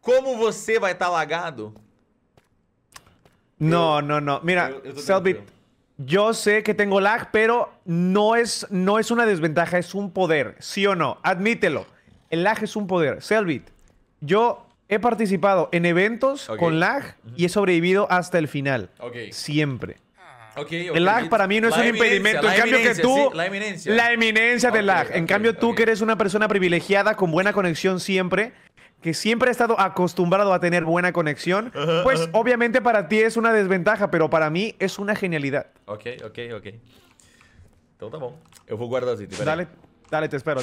¿Cómo va a estar lagado? No, no, no. Mira, yo Selbit, yo sé que tengo lag, pero no es, no es una desventaja, es un poder. ¿Sí o no? Admítelo. El lag es un poder. Selbit, yo he participado en eventos con lag y he sobrevivido hasta el final. Siempre. Ah. el lag para mí no es un impedimento. En cambio que tú... la eminencia. La eminencia del lag. En cambio tú que eres una persona privilegiada con buena conexión siempre, que siempre he estado acostumbrado a tener buena conexión, pues obviamente para ti es una desventaja, pero para mí es una genialidad. Ok, ok, ok. dale, te espero.